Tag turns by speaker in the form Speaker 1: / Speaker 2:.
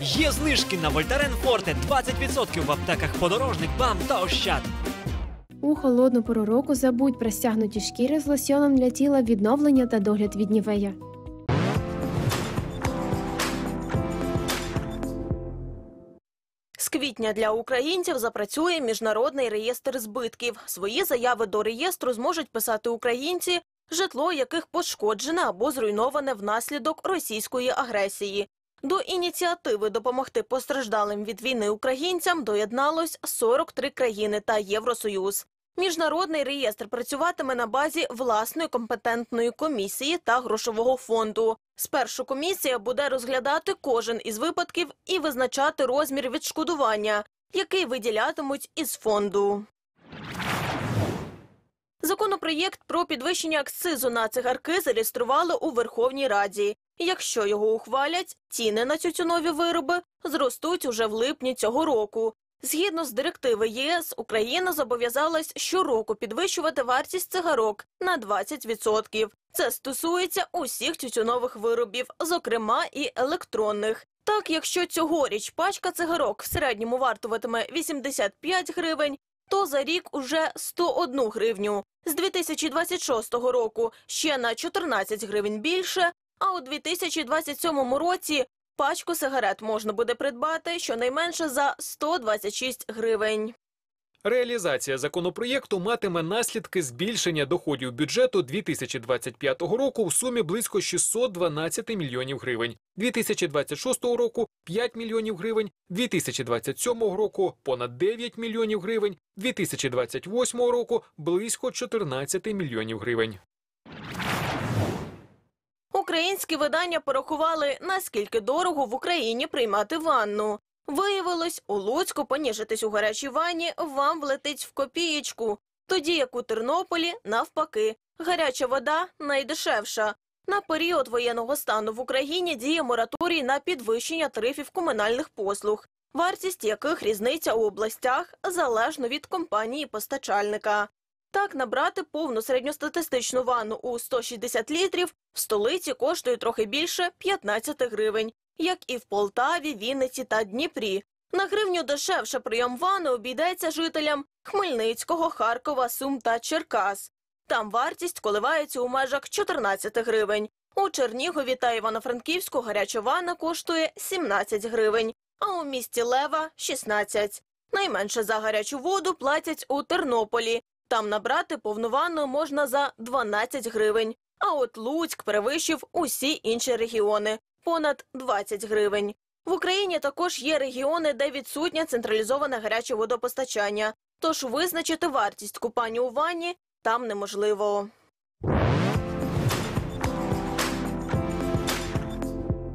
Speaker 1: Є знижки на Вольтарен Форте 20% в аптеках подорожник бам та ощад.
Speaker 2: У холодну пору року забудь про стягнуті шкіри з лосьоном для тіла відновлення та догляд від нівея. З квітня для українців запрацює міжнародний реєстр збитків. Свої заяви до реєстру зможуть писати українці, житло яких пошкоджене або зруйноване внаслідок російської агресії. До ініціативи допомогти постраждалим від війни українцям доєдналось 43 країни та Євросоюз. Міжнародний реєстр працюватиме на базі власної компетентної комісії та грошового фонду. Спершу комісія буде розглядати кожен із випадків і визначати розмір відшкодування, який виділятимуть із фонду. Законопроєкт про підвищення акцизу на цигарки зареєстрували у Верховній Раді. Якщо його ухвалять, ціни на тютюнові вироби зростуть уже в липні цього року. Згідно з директиви ЄС, Україна зобов'язалась щороку підвищувати вартість цигарок на 20%. Це стосується усіх тютюнових виробів, зокрема і електронних. Так, якщо цьогоріч пачка цигарок в середньому вартуватиме 85 гривень, то за рік уже 101 гривню. З 2026 року ще на 14 гривень більше, а у 2027 році пачку сигарет можна буде придбати щонайменше за 126 гривень.
Speaker 1: Реалізація законопроєкту матиме наслідки збільшення доходів бюджету 2025 року в сумі близько 612 мільйонів гривень, 2026 року 5 мільйонів гривень, 2027 року понад 9 мільйонів гривень, 2028 року близько 14 мільйонів гривень.
Speaker 2: Українські видання порахували, наскільки дорого в Україні приймати ванну. Виявилось, у Луцьку поніжитись у гарячій ванні вам влетить в копієчку, тоді як у Тернополі, навпаки, гаряча вода найдешевша. На період воєнного стану в Україні діє мораторій на підвищення тарифів комунальних послуг, вартість яких різниця у областях залежно від компанії постачальника. Так, набрати повну середньостатистичну ванну у 160 літрів в столиці коштує трохи більше 15 гривень, як і в Полтаві, Вінниці та Дніпрі. На гривню дешевше прийом ванни обійдеться жителям Хмельницького, Харкова, Сум та Черкас. Там вартість коливається у межах 14 гривень. У Чернігові та Івано-Франківську гаряча ванна коштує 17 гривень, а у місті Лева 16. Найменше за гарячу воду платять у Тернополі там набрати повну можна за 12 гривень. А от Луцьк перевищив усі інші регіони понад 20 гривень. В Україні також є регіони, де відсутнє централізоване гаряче водопостачання. Тож визначити вартість купання у ванні там неможливо.